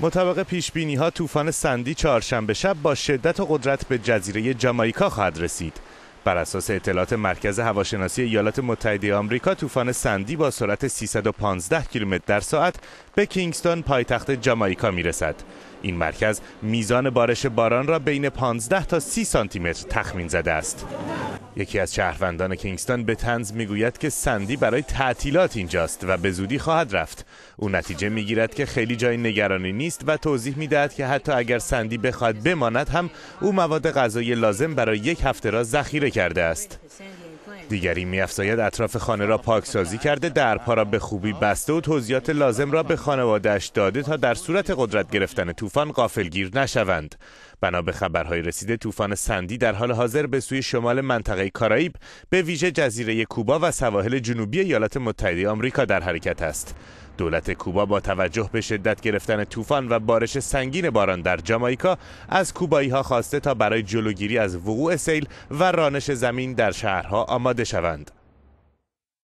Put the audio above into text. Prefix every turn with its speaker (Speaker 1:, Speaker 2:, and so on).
Speaker 1: مطابق پیش بینی ها طوفان سندی چهارشنبه شب با شدت و قدرت به جزیره جامایکا خواهد رسید. بر اساس اطلاعات مرکز هواشناسی ایالات متحده آمریکا طوفان سندی با سرعت 315 کیلومتر در ساعت به کینگستون پایتخت جامایکا میرسد. این مرکز میزان بارش باران را بین 15 تا 30 سانتی متر تخمین زده است. یکی از شهروندان کینگستون به تنز میگوید که سندی برای تعطیلات اینجاست و به زودی خواهد رفت او نتیجه میگیرد که خیلی جای نگرانی نیست و توضیح میدهد که حتی اگر سندی بخواهد بماند هم او مواد غذایی لازم برای یک هفته را ذخیره کرده است دیگری میافزاید اطراف خانه را پاکسازی کرده درپا را به خوبی بسته و توضیحات لازم را به خانوادهش داده تا در صورت قدرت گرفتن طوفان غافلگیر نشوند بنا به خبرهای رسیده طوفان سندی در حال حاضر به سوی شمال منطقه کارائیب به ویژه جزیره کوبا و سواحل جنوبی ایالات متحده آمریکا در حرکت است دولت کوبا با توجه به شدت گرفتن طوفان و بارش سنگین باران در جامایکا از کوبایی ها خواسته تا برای جلوگیری از وقوع سیل و رانش زمین در شهرها آماده شوند.